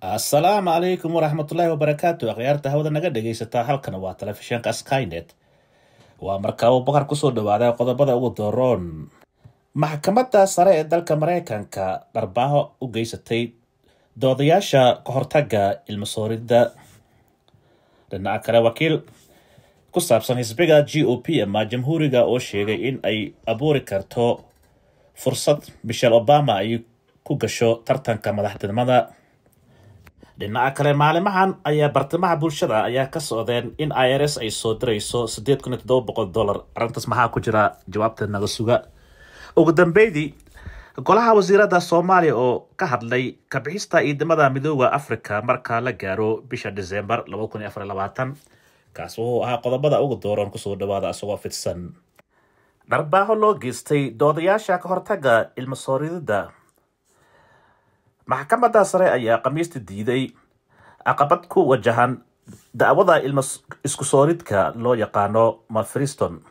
asalaamu calaykum waraxmatullaahi wabarakaatu akhyaarta hawada naga dhegaysataa halkan waa telefishinka skynet waa uu bakar kusoo dhawaaday qodobada ugu dooroon maxkamadda sare ee dalka mareykanka dharbaaho u geysatay doodayaasha ka hortaga ilmasooridda dhinaca kale wakiil ku saabsan xisbiga g o p ama jamhuuriga oo sheegay in ay abuuri karto fursad michel obama ay ku gasho tartanka madaxtinimada dhinaca kale maalimahan ayaa bartamaha bulshada ayaa ka socdeen in i r s ay soo dirayso sideed kun iyo toddoba boqol dollar arrintaas maxaa ku jira jawaabta naga suga ugu dambeydii golaha wasiirada soomaaliya oo ka hadlay kabixista ciidamada midooda afrika marka la gaaro bisha december kaas wuxuu ahaa qodobada ugu dooran kusoo dhawaada isagoo fidsan dharbaaho loo geystay doodayaasha ka hortagga ilmasooridida maxkamadda sare ayaa khamiista diiday caqabad ku wajahan dacwada ilma isku sooridka loo yaqaano mafriston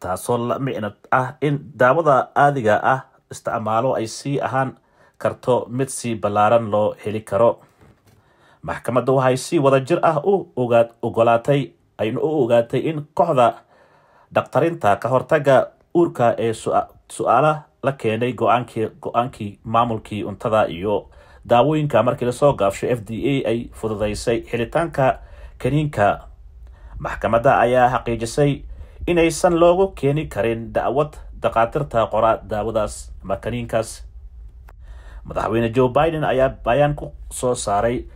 taasoo la micno ah in daawada aadiga ah isticmaalo ay sii ahaan karto mid si ballaaran loo heli karo maxkamadda waxay si wada jir ah u ogaa ogolaatay aynu u ogaatay in kooxda dhaktarinta ka hortagga uurka ee su-aalaha la keenay go-aankii maamulkii untada iyo daawooyinka markii lasoo gaabshay f d a ay fududaysay xilitaanka kaniinka maxkamadda ayaa xaqiijisay inaysan loogu keeni karin dacwad daqaatirta qora daawadaas ama kaniinkaas madaxweyne jo biden ayaa bayaan ku soo saaray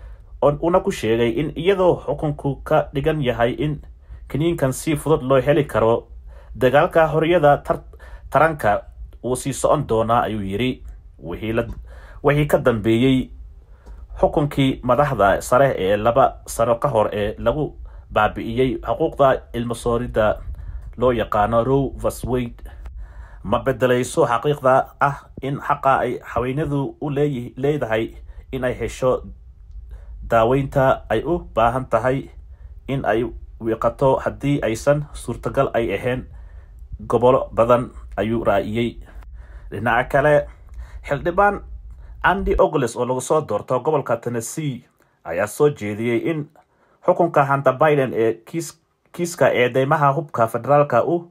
una ku sheegay in iyadoo xukunku ka dhigan yahay in kaniinkan si fudud loo heli karo dagaalka horiyada taranka wuu sii socon doonaa ayuu yidhi wixii ka dambeeyey xukunkii madaxda sare ee laba sano ka hor ee lagu baabi'iyey xuquuqda ilmasooridda loo yaqaano row vaswade ma bedelayso xaqiiqda ah in xaqa ay haweenadu u leedahay inay hesho daaweynta ay u baahan tahay in ay wiqato haddii aysan suurtagal ay ahayn gobolo badan ayuu raa'iyey dhinaca kale xildhibaan andi ogles oo lagu soo doorto gobolka tennesee ayaa soo jeediyey in xukunka hanta biden ee kiiska ee deymaha hubka federaalka u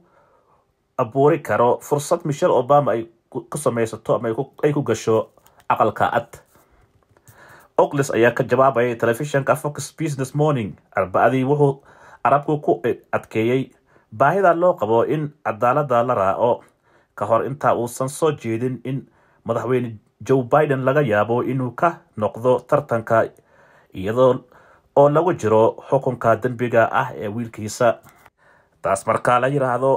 abuuri karo fursad michelle obama ay ku samaysato ama ay ku gasho aqalka ad ogles ayaa ka jawaabayay telefishinka fox business morning arbacadii wuxuu arabku ku adkeeyey baahida loo qabo in cadaalada la raaco ka hor intaa uusan soo jeedin in madaxweyne joe biden laga yaabo inuu ka noqdo tartanka iyadoo oo lagu jiro xukunka dembiga ah ee wiilkiisa taas markaa la yidhaahdo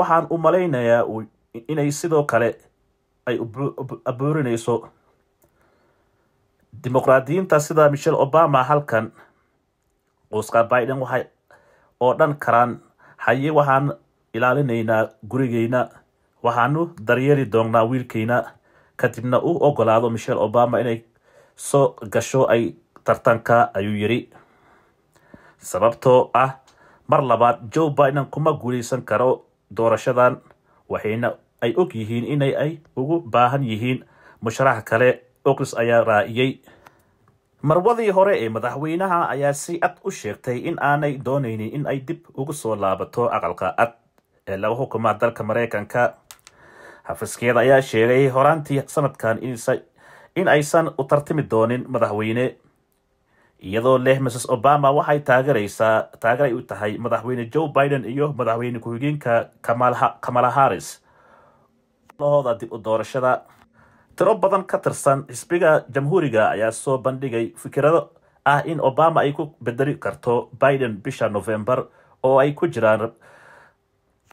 waxaan u malaynayaa inay sidoo kale ay abuurinayso dimuqraadiyiinta sida michelle obama halkan quuska biden waxay oo dhan karaan haye waxaan ilaalinaynaa gurigeyna waxaanu daryeeli doonaa wiilkayna kadibna u ogolaado michelle obama inay soo gasho ay tartanka ayuu yidhi sababtoo ah mar labaad joe biden kuma guulaysan karo doorashadan waxayna ay og yihiin inay ay ugu baahan yihiin musharax kale ogris ayaa raa'iyey marwadii hore ee madaxweynaha ayaa si ad u sheegtay in aanay doonaynin in ay dib ugu soo laabato aqalka ad ee lagu xukumaa dalka maraykanka xafiiskeeda ayaa sheegay horaantii sanadkan in aysan u tartami doonin madaxweyne iyadoo leh mrs obama waxay taageeraysaa taageray u tahay madaxweyne joe biden iyo madaxweyne ku-xigeenka kamala harris lahooda dib u doorashada tiro badan ka tirsan xisbiga jamhuuriga ayaa soo bandhigay fikirado ah in obama ay ku bedeli karto biden bisha november oo ay ku jiraan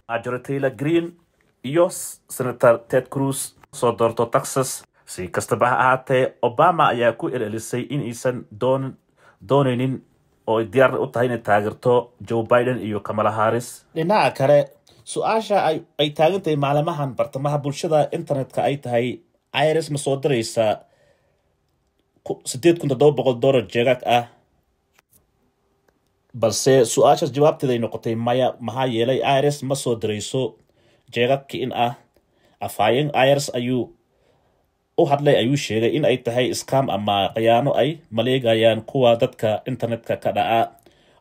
majortayla green iyo senator ted cruz soo doorto texas si kastaba ha ahaatee obama ayaa ku elelisay inaysan doon doonaynin oo ay diyaar u tahay inay taageerto joe biden iyo kamala harris dhinaca kale su-aasha ay taagantahay maalimahan bartamaha bulshada internetka ay tahay irs ma soo diraysaa sideed kun toddoba boqol dollar jeegag ah balse su-aashaas jawaabteed ay noqotay maya maxaa yeelay irs ma soo dirayso jeegabka in ah afhayeng irs ayuu u hadlay ayuu sheegay in ay tahay iskaam ama khiyaano ay maleegayaan kuwa dadka internetka ka dhaca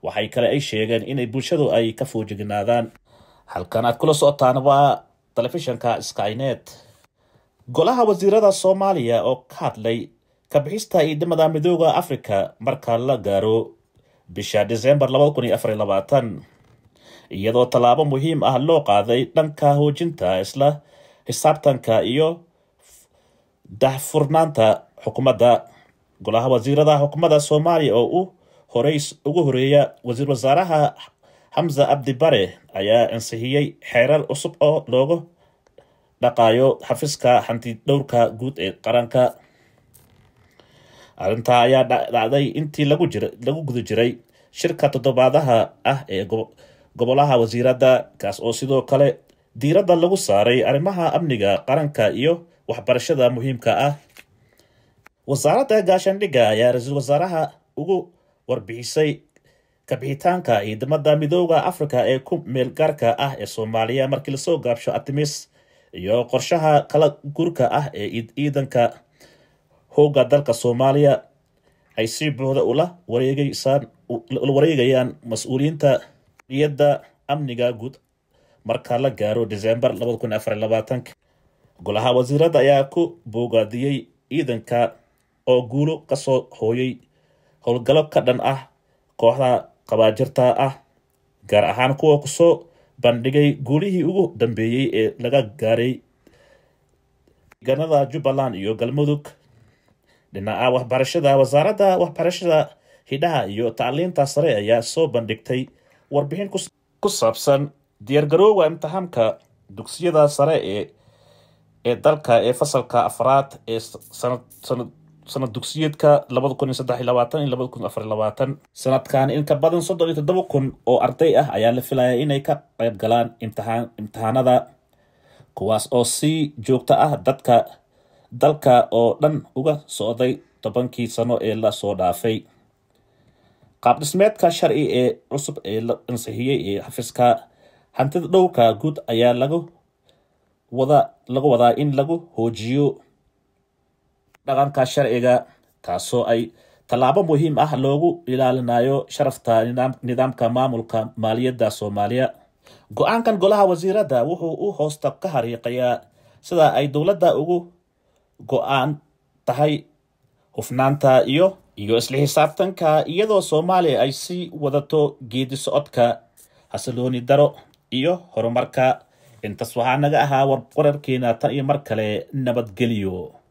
waxay kale ay sheegeen inay bulshadu ay ka foojignaadaan halkan aad kula socotaan waa telefishinka skynet golaha wasiirada soomaaliya oo ka hadlay kabixista ciidamada midooda africa marka la gaaro bisha kun disembar iyadoo tallaabo muhiim ah loo qaaday dhanka hoojinta isla xisaabtanka iyo daxfurnaanta xukuumadda golaha wasiirada xukuumadda soomaaliya oo u horey ugu horeeya wasiir wasaaraha xamse cabdi bare ayaa ansixiyey xeerar cusub oo loogu dhaqayo xafiska xantidhowrka guud ee qaranka arrintaa ayaa dhacday intii lagu guda jiray shirka toddobaadaha ah ee gobolaha wasiiradda kaas oo sidoo kale diiradda lagu saaray arrimaha amniga qaranka iyo waxbarashada muhiimka ah wasaaradda gaashaandhigga ayaa ra-iisul wasaaraha ugu warbixisay kabixitaanka ciidamada midooda afrika ee ku meel gaarka ah ee soomaaliya markii lasoo gaabsho artemis iyo qorshaha kala gurka ah ee ciidanka hooga dalka soomaaliya ay si buuxda ula wareegayaan mas-uuliyiinta iyada amniga guud marka la gaaro december golaha wasiirada ayaa ku boogaadiyey ciidanka oo guulo kasoo hooyay howlgallo ka dhan ah kooxda qabaajirta ah gaar ahaan kuwa kusoo bandhigay guulihii ugu dambeeyey ee laga gaaray deegaanada jubbaland iyo galmudug dhinaca waxbarashada wasaaradda waxbarashada hidhaha iyo tacliinta sare ayaa soo bandhigtay warbixin ku saabsan diyaargaroowa imtixaanka dugsiyada sare ee ee dalka ee fasalka afraad ee sanad dugsiyeedka sanadkan in ka badan soddon iyo toddoba kun oo arday ah ayaa la filaya inay ka qayb galaan imtixaanada kuwaas oo sii joogto ah dadka dalka oo dhan uga socday tobankii sano ee la soo dhaafay qaabdhismeedka sharci ee cusub ee la ansixiyey ee xafiiska hantida dhowrka guud ayaa lagu wada lagu wadaa in lagu hoojiyo dhaqanka sharciga kaasoo ay tallaabo muhiim ah loogu ilaalinayo sharafta nidaamka maamulka maaliyadda soomaaliya go-aankan golaha wasiiradda wuxuu u hoosta ka hariiqayaa sida ay dowladda ugu go-aan tahay hufnaanta iyo iyo isla xisaabtanka iyadoo soomaaliya ay sii wadato geedi socodka xasilooni daro iyo horumarka intaas waxaa naga ahaa warqararkeena tan iyo mar kale nabadgelyo